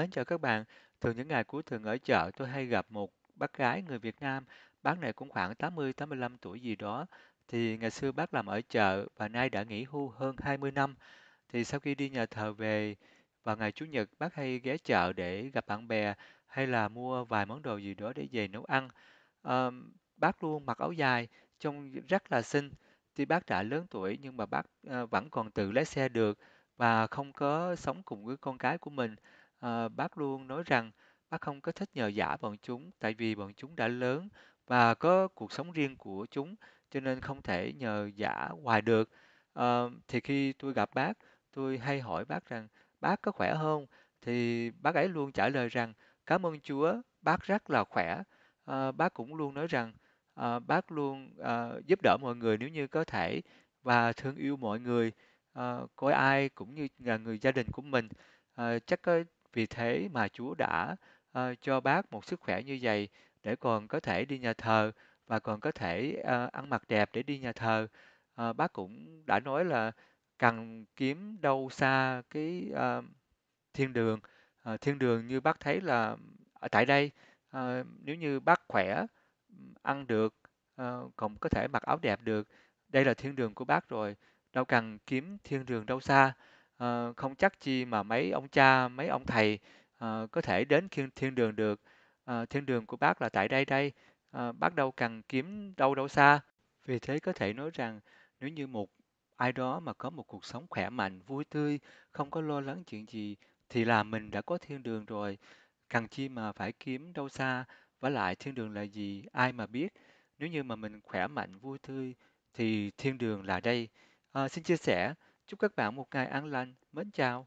Mến chào các bạn, thường những ngày cuối tuần ở chợ tôi hay gặp một bác gái người Việt Nam, bác này cũng khoảng 80-85 tuổi gì đó. Thì ngày xưa bác làm ở chợ và nay đã nghỉ hưu hơn 20 năm. Thì sau khi đi nhà thờ về vào ngày Chủ nhật bác hay ghé chợ để gặp bạn bè hay là mua vài món đồ gì đó để về nấu ăn. À, bác luôn mặc áo dài, trông rất là xinh. Tuy bác đã lớn tuổi nhưng mà bác ờ, vẫn còn tự lái xe được và không có sống cùng với con cái của mình à, bác luôn nói rằng bác không có thích nhờ giả bọn chúng tại vì bọn chúng đã lớn và có cuộc sống riêng của chúng cho nên không thể nhờ giả hoài được à, thì khi tôi gặp bác tôi hay hỏi bác rằng bác có khỏe không thì bác ấy luôn trả lời rằng cảm ơn chúa bác rất là khỏe à, bác cũng luôn nói rằng à, bác luôn à, giúp đỡ mọi người nếu như có thể và thương yêu mọi người à, coi ai cũng như là người gia đình của mình à, chắc có vì thế mà Chúa đã uh, cho bác một sức khỏe như vậy để còn có thể đi nhà thờ và còn có thể uh, ăn mặc đẹp để đi nhà thờ. Uh, bác cũng đã nói là cần kiếm đâu xa cái uh, thiên đường. Uh, thiên đường như bác thấy là ở tại đây uh, nếu như bác khỏe ăn được uh, còn có thể mặc áo đẹp được đây là thiên đường của bác rồi đâu cần kiếm thiên đường đâu xa uh, không chắc chi mà mấy ông cha mấy ông thầy uh, có thể đến thiên, thiên đường được uh, thiên đường của bác là tại đây đây uh, bác đâu cần kiếm đâu đâu xa vì thế có thể nói rằng nếu như một ai đó mà có một cuộc sống khỏe mạnh vui tươi không có lo lắng chuyện gì thì là mình đã có thiên đường rồi cần chi mà phải kiếm đâu xa và lại thiên đường là gì ai mà biết nếu như mà mình khỏe mạnh vui tươi thì thiên đường là đây à, xin chia sẻ Chúc các bạn một ngày an lành. Mến chào!